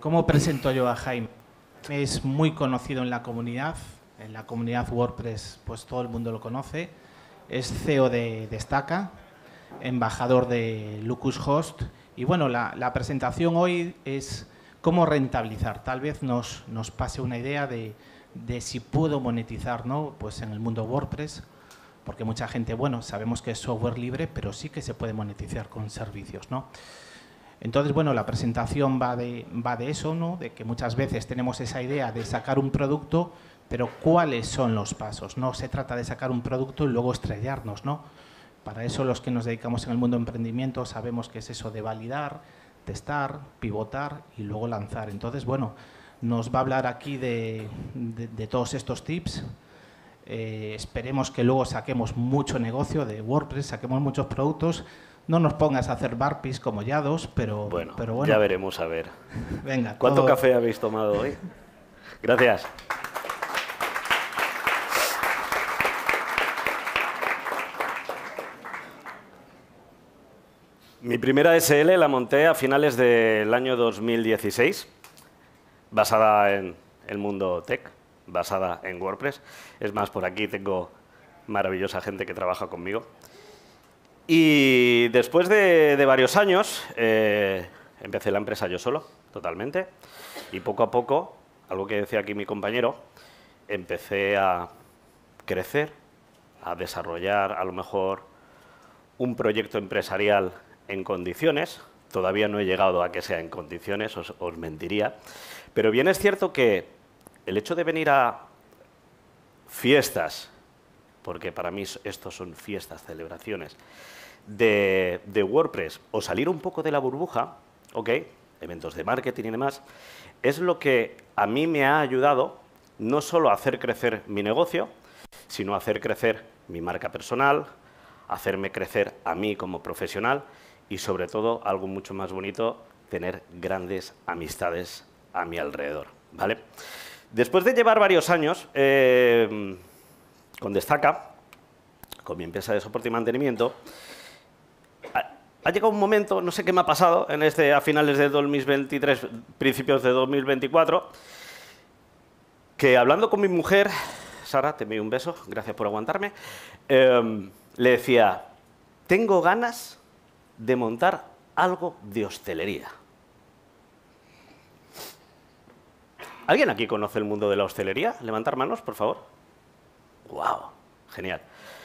¿Cómo presento yo a Jaime? Es muy conocido en la comunidad, en la comunidad WordPress pues todo el mundo lo conoce. Es CEO de Destaca, embajador de Lucashost Host y bueno, la, presentación hoy es cómo rentabilizar. Tal vez nos, nos pase una idea de, de, si puedo monetizar ¿no? pues en el mundo WordPress, porque mucha gente, bueno, sabemos que es software libre, pero sí que se puede monetizar con servicios. ¿no? Entonces, bueno, la presentación va de, va de eso, ¿no? De que muchas veces tenemos esa idea de sacar un producto, pero ¿cuáles son los pasos? No se trata de sacar un producto y luego estrellarnos, ¿no? Para eso los que nos dedicamos en el mundo de emprendimiento sabemos que es eso de validar, testar, pivotar y luego lanzar. Entonces, bueno, nos va a hablar aquí de, todos estos tips. Eh, esperemos que luego saquemos mucho negocio de WordPress, saquemos muchos productos, no nos pongas a hacer barpis como ya pero bueno, pero bueno. ya veremos a ver. Venga. ¿Cuánto café habéis tomado hoy? Gracias. Mi primera SL la monté a finales del año 2016, basada en el mundo tech, basada en WordPress. Es más, por aquí tengo maravillosa gente que trabaja conmigo. Y después de, varios años, eh, empecé la empresa yo solo, totalmente. Y poco a poco, algo que decía aquí mi compañero, empecé a crecer, a desarrollar a lo mejor un proyecto empresarial en condiciones. Todavía no he llegado a que sea en condiciones, os mentiría. Pero bien es cierto que el hecho de venir a fiestas, porque para mí estos son fiestas, celebraciones, de, WordPress o salir un poco de la burbuja, ¿ok? Eventos de marketing y demás, es lo que a mí me ha ayudado no solo a hacer crecer mi negocio, sino a hacer crecer mi marca personal, hacerme crecer a mí como profesional y sobre todo algo mucho más bonito, tener grandes amistades a mi alrededor, ¿vale? Después de llevar varios años, eh, con Destaca, con mi empresa de soporte y mantenimiento, ha llegado un momento, no sé qué me ha pasado en este, a finales de 2023, principios de 2024, que hablando con mi mujer, Sara, te envío un beso, gracias por aguantarme, em, le decía, tengo ganas de montar algo de hostelería. ¿Alguien aquí conoce el mundo de la hostelería? Levantar manos, por favor. ¡Wow! Genial.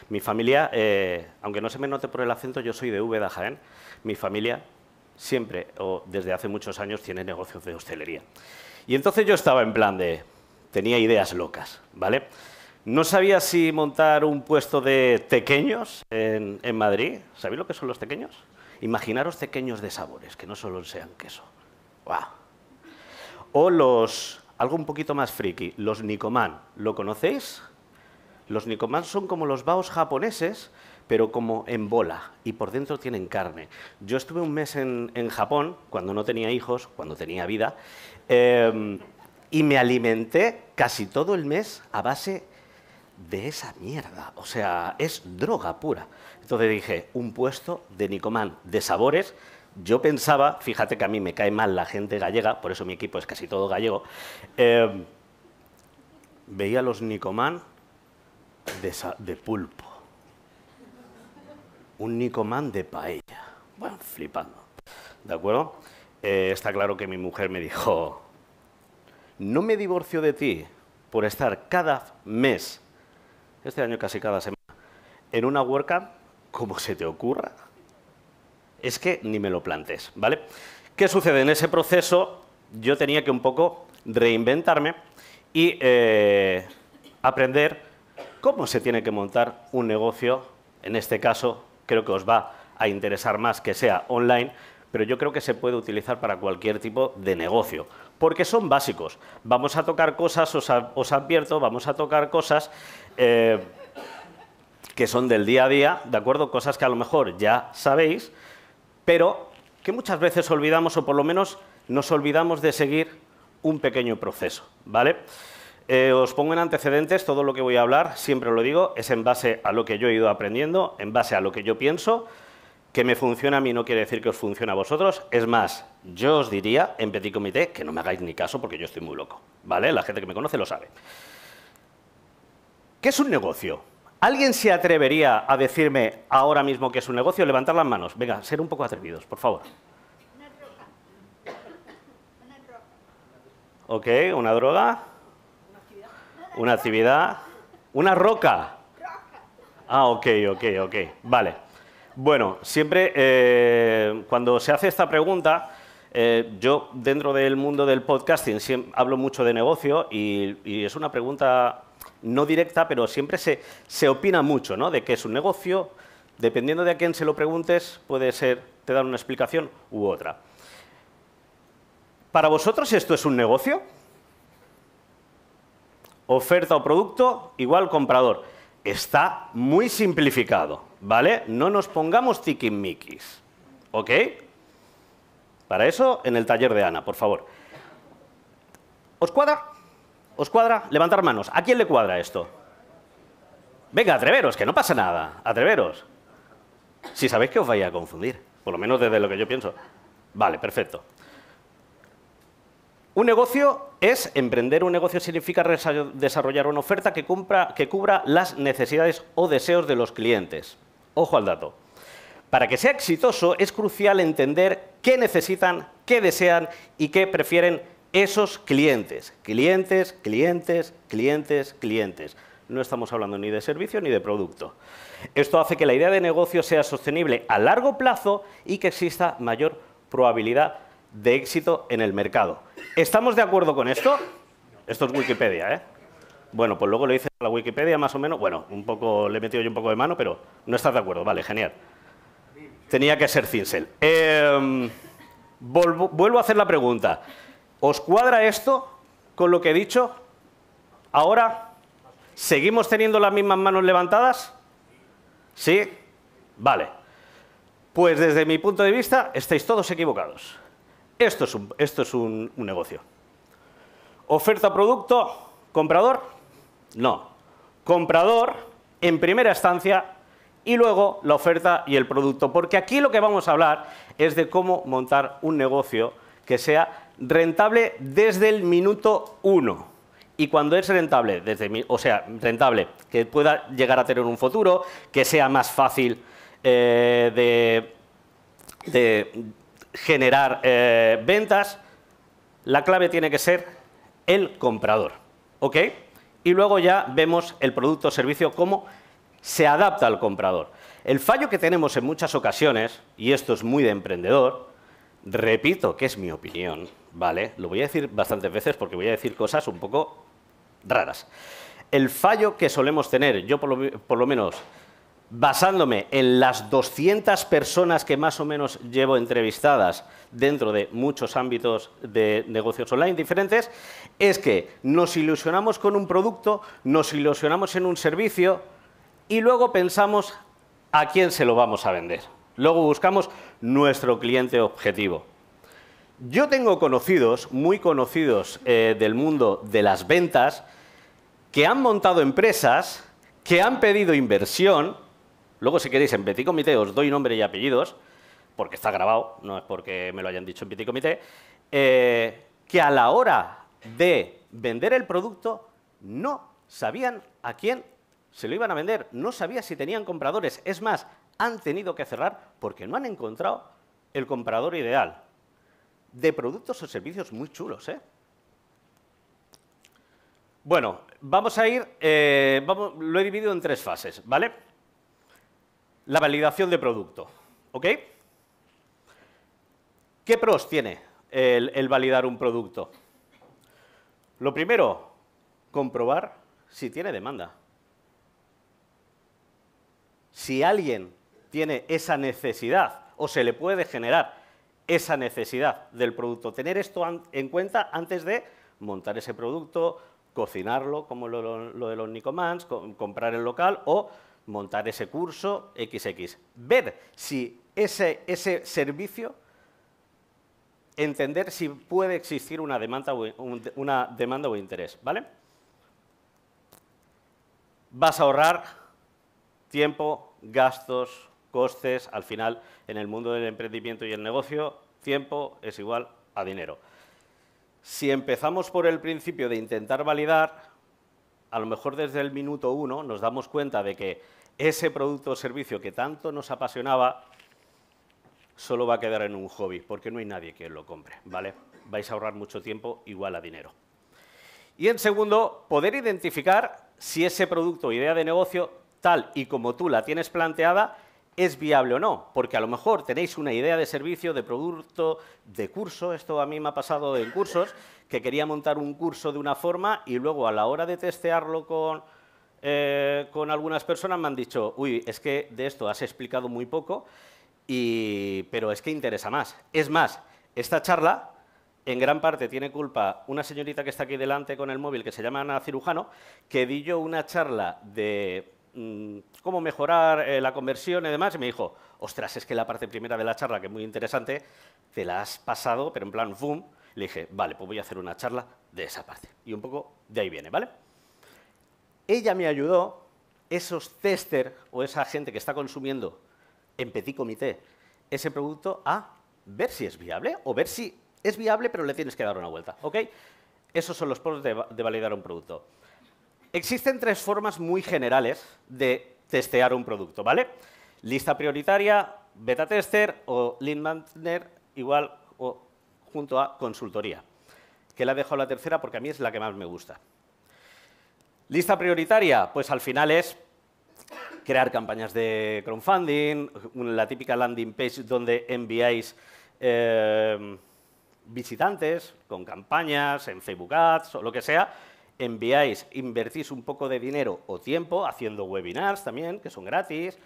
Mi familia, eh, aunque no se me note por el acento, yo soy de Úbeda, Jaén. Mi familia siempre, o desde hace muchos años, tiene negocios de hostelería. Y entonces yo estaba en plan de... Tenía ideas locas, ¿vale? No sabía si montar un puesto de tequeños en, Madrid. ¿Sabéis lo que son los tequeños? Imaginaros tequeños de sabores, que no solo sean queso. ¡Wow! O los, algo un poquito más friki, los Nicomán. ¿Lo conocéis? Los Nikomans son como los baos japoneses, pero como en bola y por dentro tienen carne. Yo estuve un mes en, Japón, cuando no tenía hijos, cuando tenía vida, em, y me alimenté casi todo el mes a base de esa mierda. O sea, es droga pura. Entonces dije, un puesto de nikoman de sabores. Yo pensaba, fíjate que a mí me cae mal la gente gallega, por eso mi equipo es casi todo gallego. Em, veía los nikoman de, pulpo, un Nicomán de paella. Bueno, flipando. ¿De acuerdo? Eh, está claro que mi mujer me dijo, no me divorcio de ti por estar cada mes, este año casi cada semana, en una WordCamp como se te ocurra. Es que ni me lo plantes, ¿vale? ¿Qué sucede? En ese proceso yo tenía que un poco reinventarme y eh, aprender cómo se tiene que montar un negocio. En este caso, creo que os va a interesar más que sea online, pero yo creo que se puede utilizar para cualquier tipo de negocio, porque son básicos. Vamos a tocar cosas, os, advierto, vamos a tocar cosas eh, que son del día a día, ¿de acuerdo? Cosas que a lo mejor ya sabéis, pero que muchas veces olvidamos o por lo menos nos olvidamos de seguir un pequeño proceso, ¿vale? Eh, os pongo en antecedentes, todo lo que voy a hablar, siempre lo digo, es en base a lo que yo he ido aprendiendo, en base a lo que yo pienso, que me funciona a mí no quiere decir que os funcione a vosotros. Es más, yo os diría en Petit Comité que no me hagáis ni caso porque yo estoy muy loco. ¿Vale? La gente que me conoce lo sabe. ¿Qué es un negocio? ¿Alguien se atrevería a decirme ahora mismo que es un negocio? Levantar las manos. Venga, ser un poco atrevidos, por favor. Una droga. Una droga. Ok, una droga. Una actividad. Una roca. Ah, ok, ok, ok. Vale. Bueno, siempre eh, cuando se hace esta pregunta, eh, yo dentro del mundo del podcasting hablo mucho de negocio y, es una pregunta no directa, pero siempre se, se opina mucho, ¿no? De que es un negocio, dependiendo de a quién se lo preguntes, puede ser, te dan una explicación u otra. ¿Para vosotros esto es un negocio? oferta o producto igual comprador. Está muy simplificado, ¿vale? No nos pongamos tiquimiquis, ¿ok? Para eso, en el taller de Ana, por favor. ¿Os cuadra? ¿Os cuadra? Levantar manos. ¿A quién le cuadra esto? Venga, atreveros, que no pasa nada. Atreveros. Si sabéis que os vais a confundir, por lo menos desde lo que yo pienso. Vale, perfecto. Un negocio es emprender un negocio significa desarrollar una oferta que, cubra las necesidades o deseos de los clientes. Ojo al dato. Para que sea exitoso es crucial entender qué necesitan, qué desean y qué prefieren esos clientes. Clientes, clientes, clientes, clientes. No estamos hablando ni de servicio ni de producto. Esto hace que la idea de negocio sea sostenible a largo plazo y que exista mayor probabilidad de éxito en el mercado. ¿Estamos de acuerdo con esto? Esto es Wikipedia, ¿eh? Bueno, pues luego lo dice la Wikipedia más o menos. Bueno, un poco, le he metido yo un poco de mano, pero no estás de acuerdo. Vale, genial. Tenía que ser Cincel. Em, vuelvo a hacer la pregunta. ¿Os cuadra esto con lo que he dicho? Ahora, ¿seguimos teniendo las mismas manos levantadas? ¿Sí? Vale. Pues desde mi punto de vista, estáis todos equivocados. Esto es un, esto es un, negocio. Oferta producto, comprador. No. Comprador en primera instancia y luego la oferta y el producto. Porque aquí lo que vamos a hablar es de cómo montar un negocio que sea rentable desde el minuto uno. Y cuando es rentable, desde, o sea, rentable, que pueda llegar a tener un futuro, que sea más fácil eh, de, generar eh, ventas, la clave tiene que ser el comprador. ¿Ok? Y luego ya vemos el producto o servicio cómo se adapta al comprador. El fallo que tenemos en muchas ocasiones, y esto es muy de emprendedor, repito que es mi opinión, ¿vale? Lo voy a decir bastantes veces porque voy a decir cosas un poco raras. El fallo que solemos tener, yo por lo menos basándome en las 200 personas que más o menos llevo entrevistadas dentro de muchos ámbitos de negocios online diferentes, es que nos ilusionamos con un producto, nos ilusionamos en un servicio y luego pensamos a quién se lo vamos a vender. Luego buscamos nuestro cliente objetivo. Yo tengo conocidos, muy conocidos eh, del mundo de las ventas, que han montado empresas, que han pedido inversión, Luego, si queréis, en Petit Comité os doy nombre y apellidos, porque está grabado, no es porque me lo hayan dicho en Petit Comité, eh, que a la hora de vender el producto no sabían a quién se lo iban a vender, no sabía si tenían compradores. Es más, han tenido que cerrar porque no han encontrado el comprador ideal. De productos o servicios muy chulos, ¿eh? Bueno, vamos a ir, eh, lo he dividido en tres fases, ¿vale? la validación de producto. ¿Ok? ¿Qué pros tiene el, validar un producto? Lo primero, comprobar si tiene demanda. Si alguien tiene esa necesidad o se le puede generar esa necesidad del producto. Tener esto en cuenta antes de montar ese producto, cocinarlo, como lo, de los Nicomans, comprar el local o montar ese curso XX. Ver si ese, ese servicio, entender si puede existir una demanda, una demanda o interés, ¿vale? Vas a ahorrar tiempo, gastos, costes, al final en el mundo del emprendimiento y el negocio, tiempo es igual a dinero. Si empezamos por el principio de intentar validar, a lo mejor desde el minuto uno nos damos cuenta de que ese producto o servicio que tanto nos apasionaba solo va a quedar en un hobby, porque no hay nadie que lo compre, ¿vale? Vais a ahorrar mucho tiempo igual a dinero. Y en segundo, poder identificar si ese producto o idea de negocio, tal y como tú la tienes planteada, es viable o no, porque a lo mejor tenéis una idea de servicio, de producto, de curso, esto a mí me ha pasado en cursos, que quería montar un curso de una forma y luego a la hora de testearlo con, eh, algunas personas me han dicho, uy, es que de esto has explicado muy poco, pero es que interesa más. Es más, esta charla en gran parte tiene culpa una señorita que está aquí delante con el móvil, que se llama Ana Cirujano, que di yo una charla de mm, cómo mejorar eh, la conversión y demás, y me dijo, ostras, es que la parte primera de la charla, que es muy interesante, te la has pasado, pero en plan, boom, le dije, vale, pues voy a hacer una charla de esa parte. Y un poco de ahí viene, ¿vale? Ella me ayudó, esos tester o esa gente que está consumiendo en petit comité ese producto a ver si es viable o ver si es viable pero le tienes que dar una vuelta, ¿ok? Esos son los pros de, validar un producto. Existen tres formas muy generales de testear un producto, ¿vale? Lista prioritaria, beta tester o lean manager igual o junto a consultoría, que la he dejado la tercera porque a mí es la que más me gusta. Lista prioritaria, pues al final es crear campañas de crowdfunding, la típica landing page donde enviáis eh, visitantes con campañas en Facebook Ads o lo que sea, enviáis, invertís un poco de dinero o tiempo haciendo webinars también, que son gratis,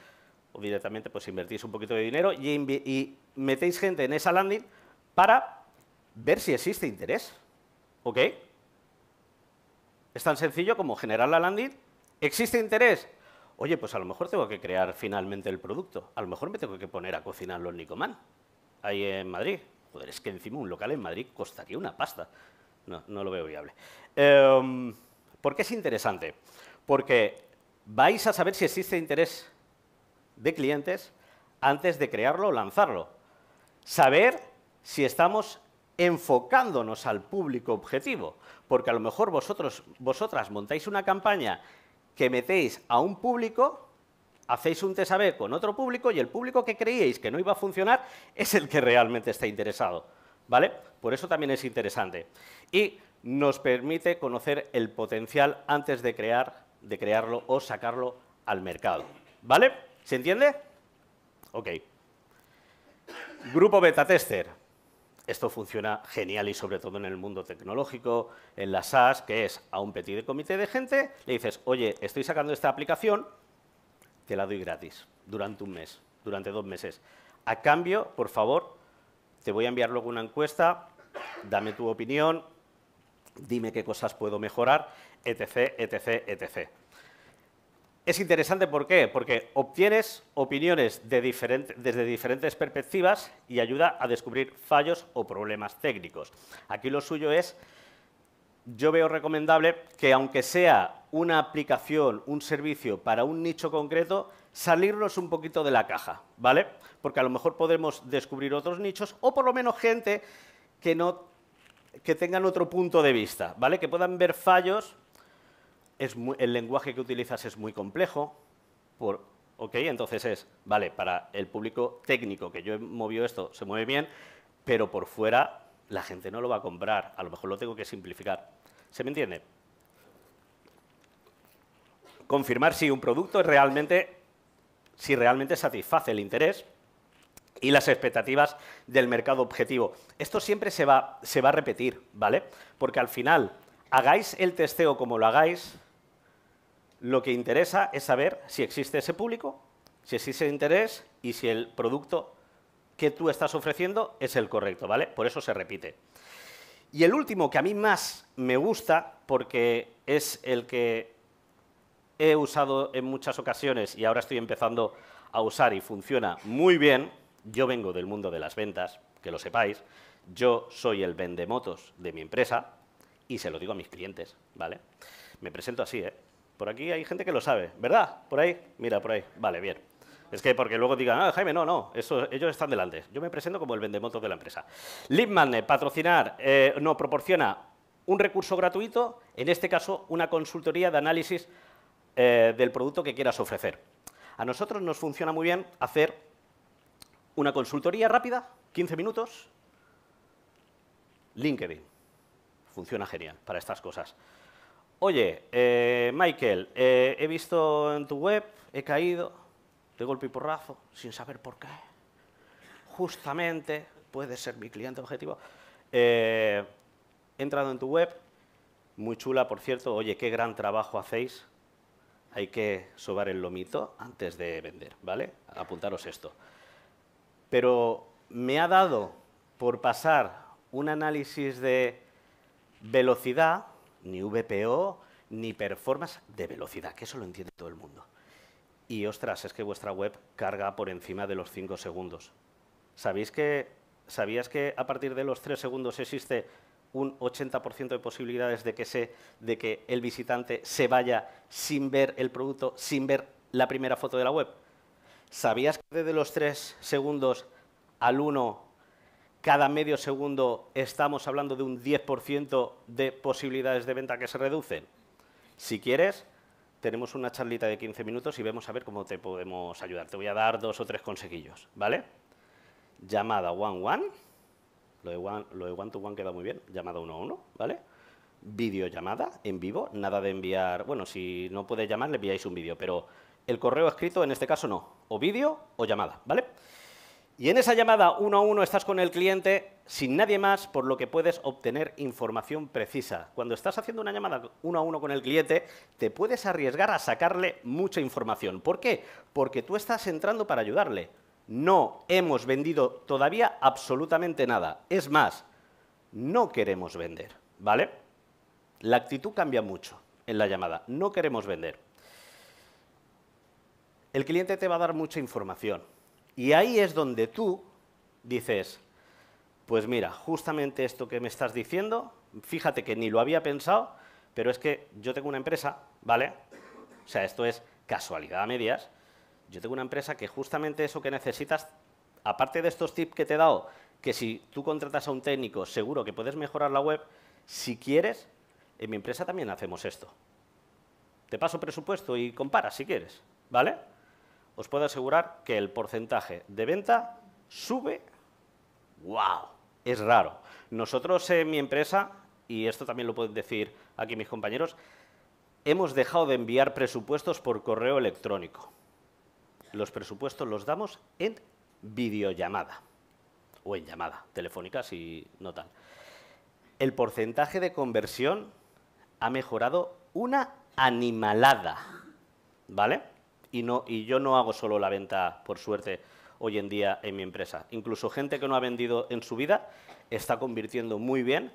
o directamente pues invertís un poquito de dinero y metéis gente en esa landing para ver si existe interés. ¿Ok? Es tan sencillo como generar la landing. ¿Existe interés? Oye, pues a lo mejor tengo que crear finalmente el producto. A lo mejor me tengo que poner a cocinarlo en Nicoman. Ahí en Madrid. Joder, es que encima un local en Madrid costaría una pasta. No, no lo veo viable. Em, ¿Por qué es interesante? Porque vais a saber si existe interés de clientes antes de crearlo o lanzarlo. Saber si estamos enfocándonos al público objetivo, porque a lo mejor vosotros, vosotras montáis una campaña que metéis a un público, hacéis un test con otro público y el público que creíais que no iba a funcionar es el que realmente está interesado, ¿vale? Por eso también es interesante. Y nos permite conocer el potencial antes de, crear, de crearlo o sacarlo al mercado, ¿vale? ¿Se entiende? Ok. Grupo beta tester. Esto funciona genial y sobre todo en el mundo tecnológico, en la SaaS, que es a un petit comité de gente, le dices, oye, estoy sacando esta aplicación, te la doy gratis durante un mes, durante dos meses. A cambio, por favor, te voy a enviar luego una encuesta, dame tu opinión, dime qué cosas puedo mejorar, etc., etc., etc. Es interesante, ¿por qué? Porque obtienes opiniones desde diferentes perspectivas y ayuda a descubrir fallos o problemas técnicos. Aquí lo suyo es, yo veo recomendable que aunque sea una aplicación, un servicio para un nicho concreto, salirnos un poquito de la caja, ¿vale? Porque a lo mejor podemos descubrir otros nichos o por lo menos gente que no que tengan otro punto de vista, ¿vale? Que puedan ver fallos el lenguaje que utilizas es muy complejo, por, ok, entonces es, vale, para el público técnico que yo he movido esto se mueve bien, pero por fuera la gente no lo va a comprar, a lo mejor lo tengo que simplificar. ¿Se me entiende? Confirmar si un producto realmente, si realmente satisface el interés y las expectativas del mercado objetivo. Esto siempre se va, se va a repetir, ¿vale? Porque al final, hagáis el testeo como lo hagáis, lo que interesa es saber si existe ese público, si existe interés y si el producto que tú estás ofreciendo es el correcto, ¿vale? Por eso se repite. Y el último que a mí más me gusta, porque es el que he usado en muchas ocasiones y ahora estoy empezando a usar y funciona muy bien, yo vengo del mundo de las ventas, que lo sepáis, yo soy el vendemotos de mi empresa y se lo digo a mis clientes, ¿vale? Me presento así, ¿eh? Por aquí hay gente que lo sabe, ¿verdad? ¿Por ahí? Mira, por ahí. Vale, bien. Es que porque luego digan, ah, Jaime, no, no, eso, ellos están delante. Yo me presento como el vendemoto de la empresa. Lead patrocinar, nos eh, no, proporciona un recurso gratuito, en este caso una consultoría de análisis eh, del producto que quieras ofrecer. A nosotros nos funciona muy bien hacer una consultoría rápida, 15 minutos, LinkedIn. Funciona genial para estas cosas. Oye, eh, Michael, eh, he visto en tu web, he caído de golpe y porrazo, sin saber por qué. Justamente, puede ser mi cliente objetivo. Eh, he entrado en tu web, muy chula, por cierto. Oye, qué gran trabajo hacéis. Hay que sobar el lomito antes de vender, ¿vale? Apuntaros esto. Pero me ha dado por pasar un análisis de velocidad ni VPO, ni performance de velocidad, que eso lo entiende todo el mundo. Y ostras, es que vuestra web carga por encima de los 5 segundos. ¿Sabéis que, ¿Sabías que a partir de los 3 segundos existe un 80% de posibilidades de que, de que el visitante se vaya sin ver el producto, sin ver la primera foto de la web? ¿Sabías que desde los 3 segundos al 1 cada medio segundo estamos hablando de un 10% de posibilidades de venta que se reducen. Si quieres, tenemos una charlita de 15 minutos y vemos a ver cómo te podemos ayudar. Te voy a dar dos o tres consejillos, ¿vale? Llamada one-one, lo, de one-to-one queda muy bien, llamada uno a uno, ¿vale? Videollamada en vivo, nada de enviar, bueno, si no puedes llamar le enviáis un vídeo, pero el correo escrito en este caso no, o vídeo o llamada, ¿vale? Y en esa llamada uno a uno estás con el cliente sin nadie más, por lo que puedes obtener información precisa. Cuando estás haciendo una llamada uno a uno con el cliente, te puedes arriesgar a sacarle mucha información. ¿Por qué? Porque tú estás entrando para ayudarle. No hemos vendido todavía absolutamente nada. Es más, no queremos vender, ¿vale? La actitud cambia mucho en la llamada. No queremos vender. El cliente te va a dar mucha información y ahí es donde tú dices, pues mira, justamente esto que me estás diciendo, fíjate que ni lo había pensado, pero es que yo tengo una empresa, ¿vale? O sea, esto es casualidad a medias. Yo tengo una empresa que justamente eso que necesitas, aparte de estos tips que te he dado, que si tú contratas a un técnico, seguro que puedes mejorar la web, si quieres, en mi empresa también hacemos esto. Te paso presupuesto y compara si quieres, ¿vale? os puedo asegurar que el porcentaje de venta sube. ¡Wow! Es raro. Nosotros en mi empresa, y esto también lo pueden decir aquí mis compañeros, hemos dejado de enviar presupuestos por correo electrónico. Los presupuestos los damos en videollamada o en llamada telefónica, si no tal. El porcentaje de conversión ha mejorado una animalada, ¿vale? y, yo no hago solo la venta, por suerte, hoy en día en mi empresa. Incluso gente que no ha vendido en su vida está convirtiendo muy bien,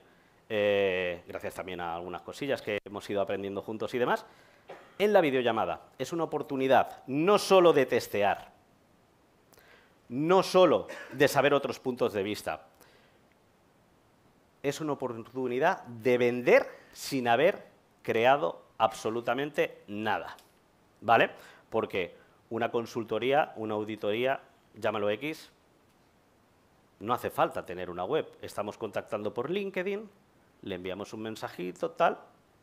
eh, gracias también a algunas cosillas que hemos ido aprendiendo juntos y demás, en la videollamada. Es una oportunidad no solo de testear, no solo de saber otros puntos de vista, es una oportunidad de vender sin haber creado absolutamente nada. ¿Vale? Porque una consultoría, una auditoría, llámalo X, no hace falta tener una web. Estamos contactando por LinkedIn, le enviamos un mensajito, tal,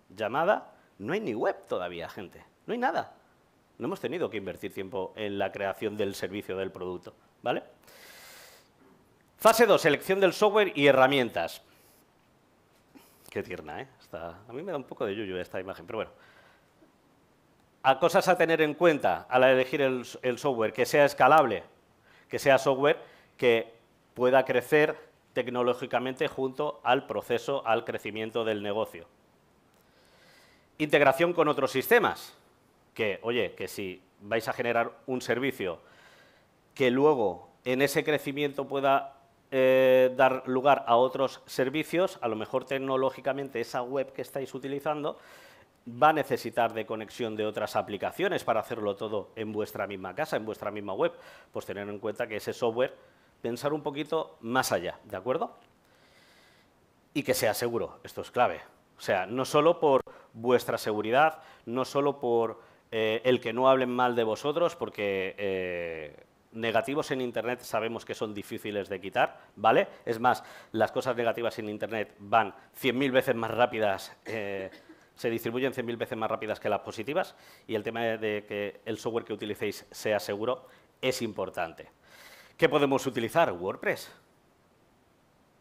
llamada. No hay ni web todavía, gente. No hay nada. No hemos tenido que invertir tiempo en la creación del servicio del producto. ¿Vale? Fase 2, selección del software y herramientas. Qué tierna, ¿eh? a mí me da un poco de yuyu esta imagen, pero bueno a cosas a tener en cuenta al elegir el, software, que sea escalable, que sea software que pueda crecer tecnológicamente junto al proceso, al crecimiento del negocio. Integración con otros sistemas, que, oye, que si vais a generar un servicio que luego en ese crecimiento pueda eh, dar lugar a otros servicios, a lo mejor tecnológicamente esa web que estáis utilizando va a necesitar de conexión de otras aplicaciones para hacerlo todo en vuestra misma casa, en vuestra misma web, pues tener en cuenta que ese software, pensar un poquito más allá, ¿de acuerdo? Y que sea seguro, esto es clave. O sea, no solo por vuestra seguridad, no solo por eh, el que no hablen mal de vosotros, porque eh, negativos en Internet sabemos que son difíciles de quitar, ¿vale? Es más, las cosas negativas en Internet van 100.000 veces más rápidas. Eh, se distribuyen 100.000 veces más rápidas que las positivas y el tema de que el software que utilicéis sea seguro es importante. ¿Qué podemos utilizar? WordPress.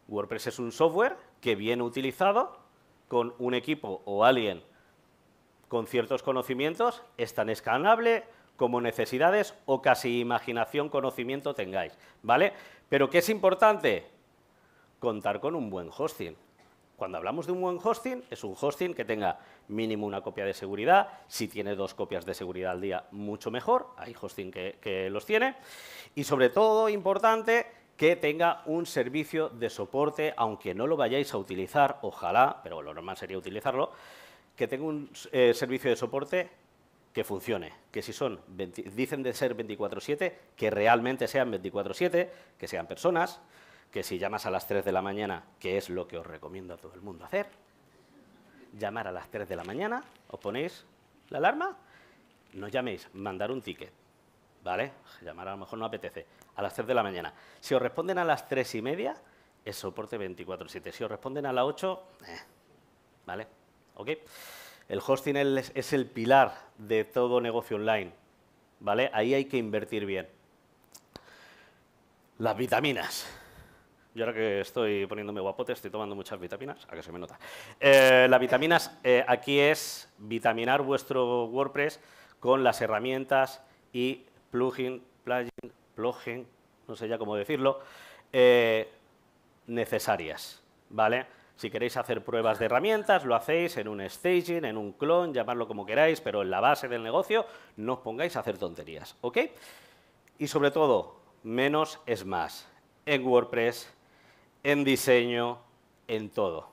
WordPress es un software que viene utilizado con un equipo o alguien con ciertos conocimientos es tan escanable como necesidades o casi imaginación, conocimiento tengáis, ¿vale? Pero ¿qué es importante? Contar con un buen hosting. Cuando hablamos de un buen hosting, es un hosting que tenga mínimo una copia de seguridad, si tiene dos copias de seguridad al día, mucho mejor, hay hosting que, los tiene, y sobre todo, importante, que tenga un servicio de soporte, aunque no lo vayáis a utilizar, ojalá, pero lo normal sería utilizarlo, que tenga un eh, servicio de soporte que funcione, que si son dicen de ser 24/7, que realmente sean 24/7, que sean personas, que si llamas a las 3 de la mañana, que es lo que os recomiendo a todo el mundo hacer, llamar a las 3 de la mañana, os ponéis la alarma, no llaméis, mandar un ticket, ¿vale? Llamar a lo mejor no apetece, a las 3 de la mañana. Si os responden a las 3 y media, es soporte 24-7. Si os responden a las 8, eh, ¿vale? ¿Ok? El hosting es el pilar de todo negocio online, ¿vale? Ahí hay que invertir bien. Las vitaminas. Yo ahora que estoy poniéndome guapote, estoy tomando muchas vitaminas, a que se me nota. Eh, las vitaminas, eh, aquí es vitaminar vuestro WordPress con las herramientas y plugin, plugin, plugin, no sé ya cómo decirlo, eh, necesarias, ¿vale? Si queréis hacer pruebas de herramientas, lo hacéis en un staging, en un clon, llamarlo como queráis, pero en la base del negocio no os pongáis a hacer tonterías, ¿ok? Y sobre todo, menos es más. En WordPress en diseño, en todo,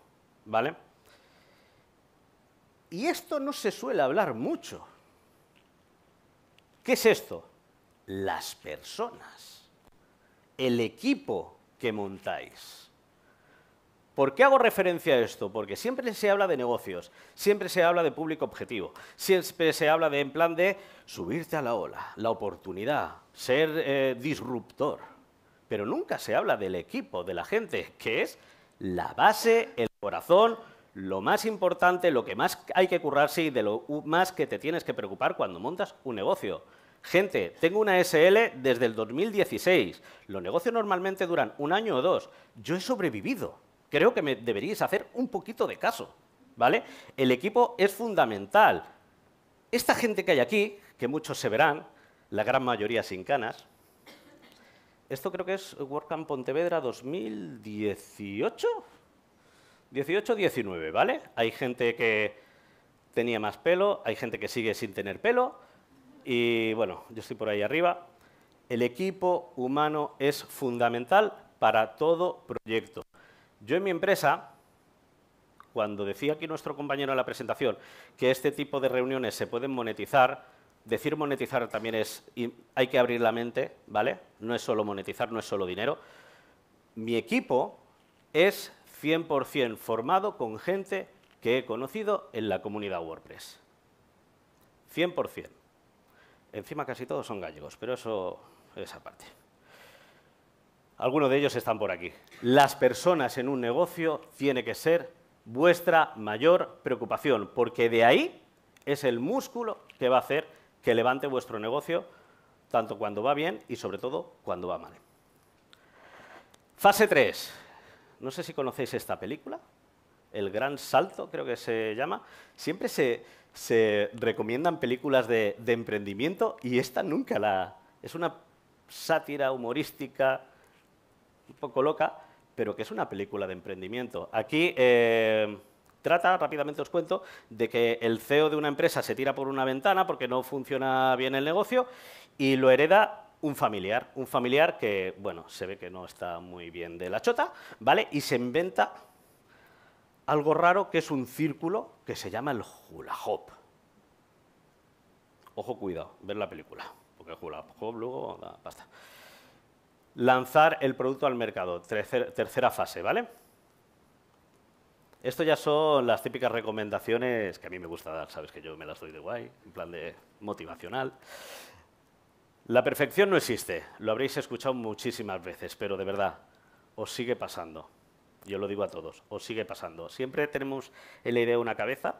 ¿vale? Y esto no se suele hablar mucho. ¿Qué es esto? Las personas, el equipo que montáis. ¿Por qué hago referencia a esto? Porque siempre se habla de negocios, siempre se habla de público objetivo, siempre se habla de en plan de subirte a la ola, la oportunidad, ser eh, disruptor pero nunca se habla del equipo, de la gente, que es la base, el corazón, lo más importante, lo que más hay que currarse y de lo más que te tienes que preocupar cuando montas un negocio. Gente, tengo una SL desde el 2016. Los negocios normalmente duran un año o dos. Yo he sobrevivido. Creo que me deberíais hacer un poquito de caso. ¿Vale? El equipo es fundamental. Esta gente que hay aquí, que muchos se verán, la gran mayoría sin canas, esto creo que es WordCamp Pontevedra 2018. 18-19, ¿vale? Hay gente que tenía más pelo, hay gente que sigue sin tener pelo, y bueno, yo estoy por ahí arriba. El equipo humano es fundamental para todo proyecto. Yo en mi empresa, cuando decía aquí nuestro compañero en la presentación que este tipo de reuniones se pueden monetizar, Decir monetizar también es, hay que abrir la mente, ¿vale? No es solo monetizar, no es solo dinero. Mi equipo es 100% formado con gente que he conocido en la comunidad WordPress. 100%. Encima casi todos son gallegos, pero eso es aparte. Algunos de ellos están por aquí. Las personas en un negocio tiene que ser vuestra mayor preocupación, porque de ahí es el músculo que va a hacer que levante vuestro negocio, tanto cuando va bien y sobre todo cuando va mal. Fase 3. No sé si conocéis esta película, El Gran Salto creo que se llama. Siempre se, recomiendan películas de, emprendimiento y esta nunca la... Es una sátira humorística, un poco loca, pero que es una película de emprendimiento. Aquí eh, Trata, rápidamente os cuento, de que el CEO de una empresa se tira por una ventana porque no funciona bien el negocio y lo hereda un familiar, un familiar que, bueno, se ve que no está muy bien de la chota, ¿vale? Y se inventa algo raro que es un círculo que se llama el hula hop. Ojo, cuidado, ver la película, porque hula hop luego da Lanzar el producto al mercado, tercera fase, ¿vale? Esto ya son las típicas recomendaciones que a mí me gusta dar, sabes que yo me las doy de guay, en plan de motivacional. La perfección no existe, lo habréis escuchado muchísimas veces, pero de verdad, os sigue pasando. Yo lo digo a todos, os sigue pasando. Siempre tenemos la idea una cabeza,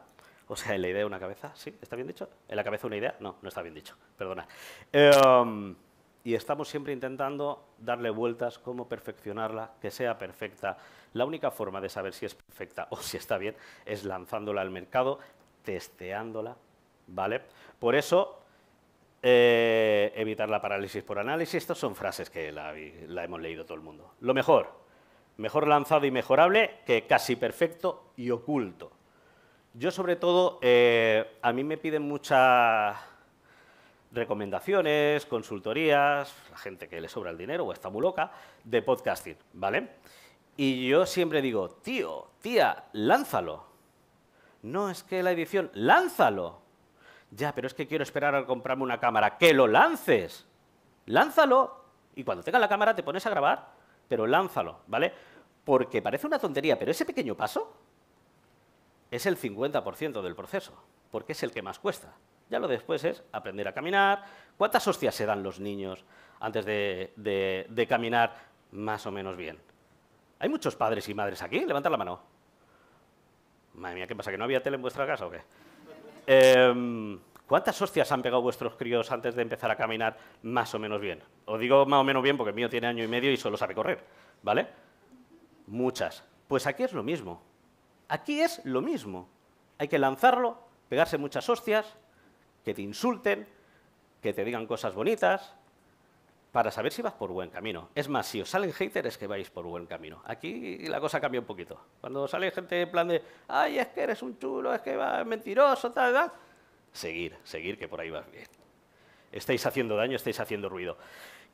o sea, la idea de una cabeza, ¿sí? ¿Está bien dicho? ¿En la cabeza una idea? No, no está bien dicho, perdona. Em, y estamos siempre intentando darle vueltas, cómo perfeccionarla, que sea perfecta, la única forma de saber si es perfecta o si está bien es lanzándola al mercado, testeándola, ¿vale? Por eso, eh, evitar la parálisis por análisis, estas son frases que la, hemos leído todo el mundo. Lo mejor, mejor lanzado y mejorable que casi perfecto y oculto. Yo sobre todo, eh, a mí me piden muchas recomendaciones, consultorías, la gente que le sobra el dinero o está muy loca, de podcasting, ¿vale? Y yo siempre digo, tío, tía, lánzalo. No es que la edición, lánzalo. Ya, pero es que quiero esperar a comprarme una cámara. Que lo lances. Lánzalo. Y cuando tengas la cámara te pones a grabar, pero lánzalo, ¿vale? Porque parece una tontería, pero ese pequeño paso es el 50% del proceso, porque es el que más cuesta. Ya lo después es aprender a caminar. ¿Cuántas hostias se dan los niños antes de, de caminar más o menos bien? ¿Hay muchos padres y madres aquí? Levanta la mano. Madre mía, ¿qué pasa? ¿Que no había tele en vuestra casa o qué? Em, ¿Cuántas hostias han pegado vuestros críos antes de empezar a caminar más o menos bien? Os digo más o menos bien porque el mío tiene año y medio y solo sabe correr, ¿vale? Muchas. Pues aquí es lo mismo. Aquí es lo mismo. Hay que lanzarlo, pegarse muchas hostias, que te insulten, que te digan cosas bonitas, para saber si vas por buen camino. Es más, si os salen haters es que vais por buen camino. Aquí la cosa cambia un poquito. Cuando sale gente en plan de, ay, es que eres un chulo, es que vas mentiroso, tal, tal, seguir, seguir, que por ahí vas bien. Estáis haciendo daño, estáis haciendo ruido.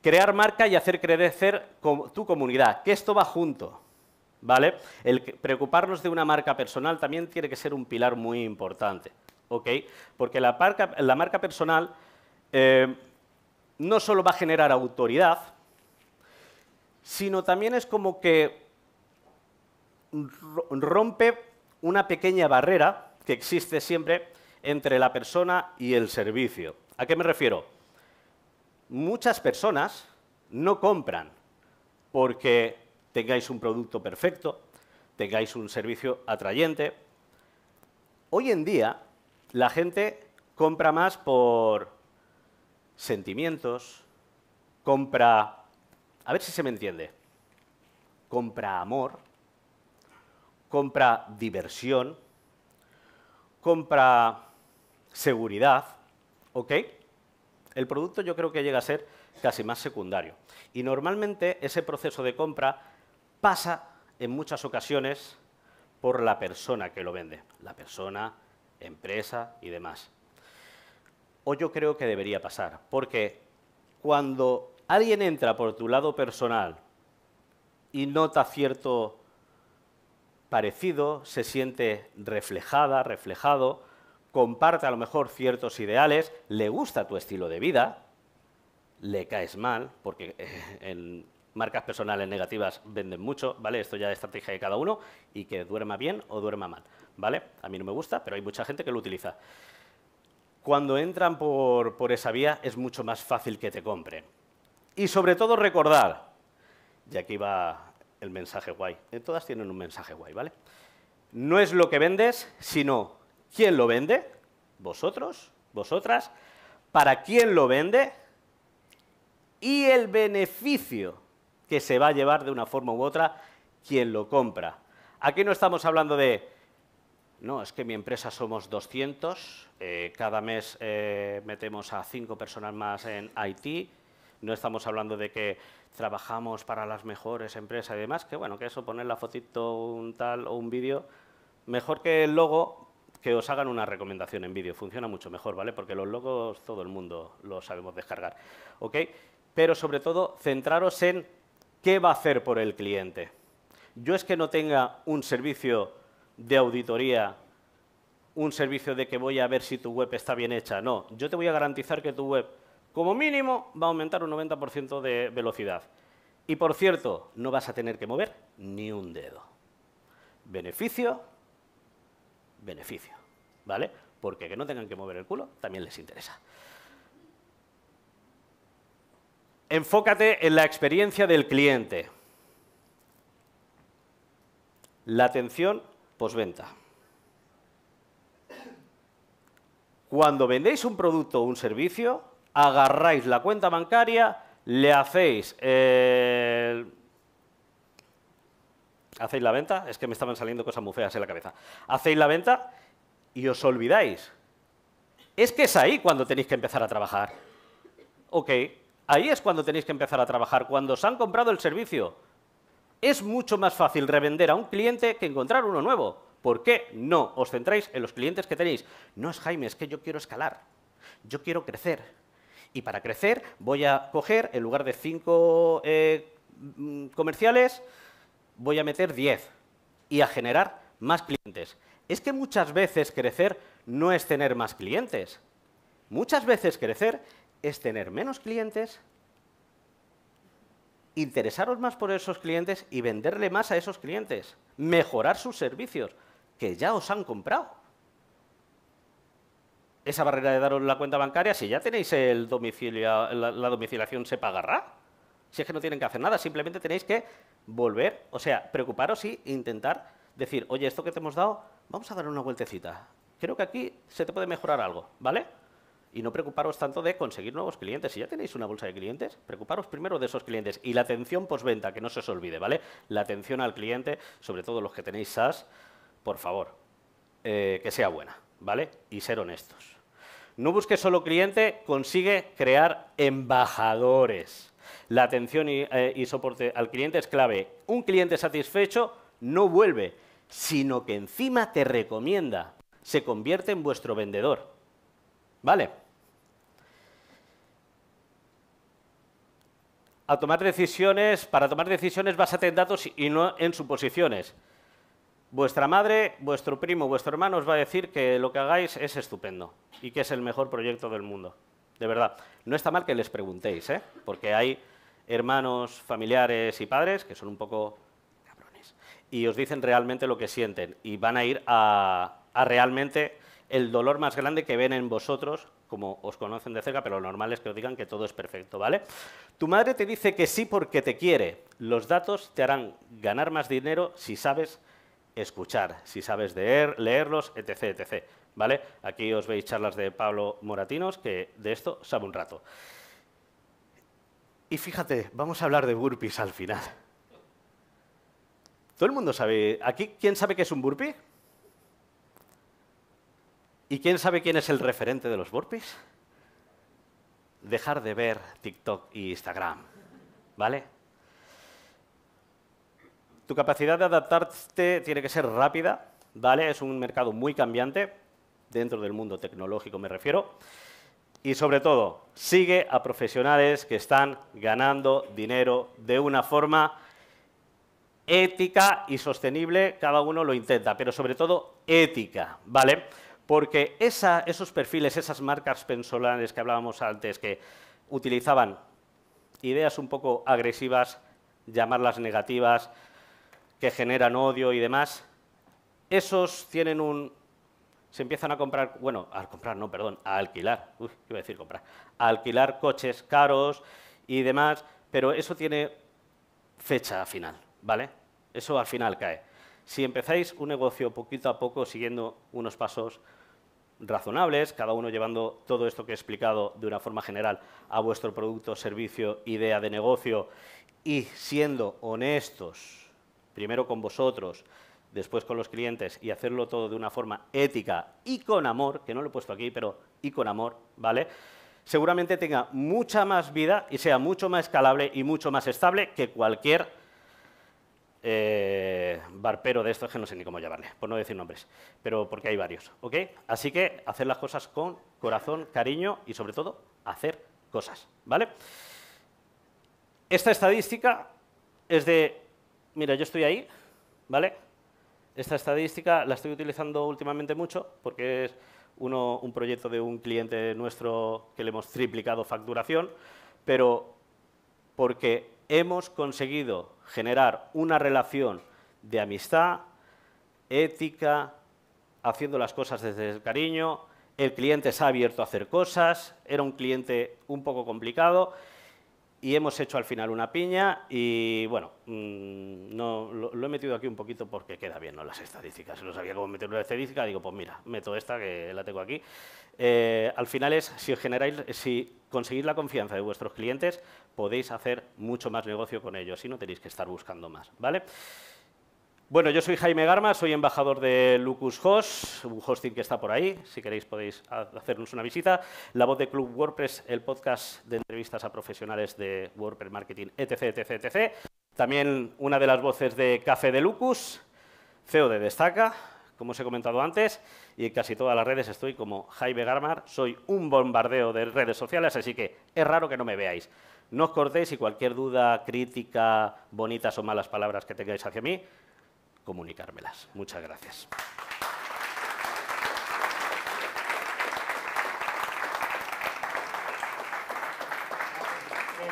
Crear marca y hacer crecer tu comunidad, que esto va junto. ¿Vale? El preocuparnos de una marca personal también tiene que ser un pilar muy importante. ¿Ok? Porque la marca, personal... Eh, no solo va a generar autoridad, sino también es como que rompe una pequeña barrera que existe siempre entre la persona y el servicio. ¿A qué me refiero? Muchas personas no compran porque tengáis un producto perfecto, tengáis un servicio atrayente. Hoy en día la gente compra más por sentimientos, compra, a ver si se me entiende, compra amor, compra diversión, compra seguridad, ¿ok? El producto yo creo que llega a ser casi más secundario. Y normalmente ese proceso de compra pasa en muchas ocasiones por la persona que lo vende, la persona, empresa y demás o yo creo que debería pasar. Porque cuando alguien entra por tu lado personal y nota cierto parecido, se siente reflejada, reflejado, comparte a lo mejor ciertos ideales, le gusta tu estilo de vida, le caes mal, porque eh, en marcas personales negativas venden mucho, ¿vale? Esto ya es estrategia de cada uno y que duerma bien o duerma mal, ¿vale? A mí no me gusta, pero hay mucha gente que lo utiliza cuando entran por, esa vía es mucho más fácil que te compren. Y sobre todo recordar, y aquí va el mensaje guay, eh, todas tienen un mensaje guay, ¿vale? No es lo que vendes, sino quién lo vende, vosotros, vosotras, para quién lo vende y el beneficio que se va a llevar de una forma u otra quien lo compra. Aquí no estamos hablando de no, es que mi empresa somos 200, eh, cada mes eh, metemos a cinco personas más en IT, no estamos hablando de que trabajamos para las mejores empresas y demás, que bueno, que eso, poner la fotito, un tal o un vídeo, mejor que el logo, que os hagan una recomendación en vídeo, funciona mucho mejor, ¿vale? Porque los logos todo el mundo lo sabemos descargar, ¿ok? Pero sobre todo, centraros en qué va a hacer por el cliente. Yo es que no tenga un servicio de auditoría un servicio de que voy a ver si tu web está bien hecha. No, yo te voy a garantizar que tu web, como mínimo, va a aumentar un 90% de velocidad. Y, por cierto, no vas a tener que mover ni un dedo. Beneficio, beneficio, ¿vale? Porque que no tengan que mover el culo también les interesa. Enfócate en la experiencia del cliente. La atención posventa. Cuando vendéis un producto o un servicio, agarráis la cuenta bancaria, le hacéis Hacéis la venta, es que me estaban saliendo cosas muy feas en la cabeza. Hacéis la venta y os olvidáis. Es que es ahí cuando tenéis que empezar a trabajar. Ok, ahí es cuando tenéis que empezar a trabajar, cuando os han comprado el servicio es mucho más fácil revender a un cliente que encontrar uno nuevo. ¿Por qué no os centráis en los clientes que tenéis? No es Jaime, es que yo quiero escalar, yo quiero crecer. Y para crecer voy a coger, en lugar de cinco eh, mm, comerciales, voy a meter diez y a generar más clientes. Es que muchas veces crecer no es tener más clientes. Muchas veces crecer es tener menos clientes interesaros más por esos clientes y venderle más a esos clientes, mejorar sus servicios, que ya os han comprado. Esa barrera de daros la cuenta bancaria, si ya tenéis el domicilio, la, domiciliación se pagará. Si es que no tienen que hacer nada, simplemente tenéis que volver, o sea, preocuparos y intentar decir, oye, esto que te hemos dado, vamos a dar una vueltecita. Creo que aquí se te puede mejorar algo, ¿vale? y no preocuparos tanto de conseguir nuevos clientes. Si ya tenéis una bolsa de clientes, preocuparos primero de esos clientes y la atención postventa, que no se os olvide, ¿vale? La atención al cliente, sobre todo los que tenéis SaaS, por favor, eh, que sea buena, ¿vale? Y ser honestos. No busques solo cliente, consigue crear embajadores. La atención eh, y soporte al cliente es clave. Un cliente satisfecho no vuelve, sino que encima te recomienda. Se convierte en vuestro vendedor. ¿Vale? A tomar decisiones, para tomar decisiones basate en datos y no en suposiciones. Vuestra madre, vuestro primo, vuestro hermano os va a decir que lo que hagáis es estupendo y que es el mejor proyecto del mundo. De verdad, no está mal que les preguntéis, ¿eh? porque hay hermanos, familiares y padres que son un poco cabrones y os dicen realmente lo que sienten y van a ir a realmente el dolor más grande que ven en vosotros, como os conocen de cerca, pero lo normal es que os digan que todo es perfecto, ¿vale? Tu madre te dice que sí porque te quiere. Los datos te harán ganar más dinero si sabes escuchar, si sabes leer, leerlos, etc, etc. ¿Vale? Aquí os veis charlas de Pablo Moratinos, que de esto sabe un rato. Y fíjate, vamos a hablar de burpees al final. ¿Todo el mundo sabe? ¿Aquí quién sabe qué es un burpee? ¿Y quién sabe quién es el referente de los burpees? Dejar de ver TikTok y e Instagram, ¿vale? Tu capacidad de adaptarte tiene que ser rápida, ¿vale? Es un mercado muy cambiante, dentro del mundo tecnológico me refiero. Y sobre todo, sigue a profesionales que están ganando dinero de una forma ética y sostenible. Cada uno lo intenta, pero sobre todo ética, ¿vale? porque esos perfiles, esas marcas pensolares que hablábamos antes, que utilizaban ideas un poco agresivas, llamarlas negativas, que generan odio y demás, esos tienen un... Se empiezan a comprar, bueno, a comprar, no, perdón, a alquilar, uy, iba a decir comprar, a alquilar coches caros y demás, pero eso tiene fecha final, ¿vale? Eso al final cae. Si empezáis un negocio poquito a poco, siguiendo unos pasos, razonables, cada uno llevando todo esto que he explicado de una forma general a vuestro producto, servicio, idea de negocio y siendo honestos, primero con vosotros, después con los clientes y hacerlo todo de una forma ética y con amor, que no lo he puesto aquí, pero y con amor, ¿vale? Seguramente tenga mucha más vida y sea mucho más escalable y mucho más estable que cualquier eh, barpero de estos que no sé ni cómo llamarle, por no decir nombres, pero porque hay varios, ¿ok? Así que hacer las cosas con corazón, cariño y sobre todo hacer cosas, ¿vale? Esta estadística es de, mira, yo estoy ahí, ¿vale? Esta estadística la estoy utilizando últimamente mucho porque es uno, un proyecto de un cliente nuestro que le hemos triplicado facturación, pero porque hemos conseguido generar una relación de amistad, ética, haciendo las cosas desde el cariño, el cliente se ha abierto a hacer cosas, era un cliente un poco complicado y hemos hecho al final una piña y bueno, mm, no, lo, he metido aquí un poquito porque queda bien ¿no? las estadísticas, no sabía cómo meter una estadística, digo pues mira, meto esta que la tengo aquí. Eh, al final es, si, generáis, si conseguís la confianza de vuestros clientes, podéis hacer mucho más negocio con ellos y no tenéis que estar buscando más, ¿vale? Bueno, yo soy Jaime Garma, soy embajador de Lucus Host, un hosting que está por ahí, si queréis podéis hacernos una visita. La voz de Club WordPress, el podcast de entrevistas a profesionales de WordPress Marketing, etc, etc, etc. También una de las voces de Café de Lucus, CEO de Destaca, como os he comentado antes, y en casi todas las redes estoy como Jaime Garmar, soy un bombardeo de redes sociales, así que es raro que no me veáis. No os cortéis y cualquier duda, crítica, bonitas o malas palabras que tengáis hacia mí, comunicármelas. Muchas gracias.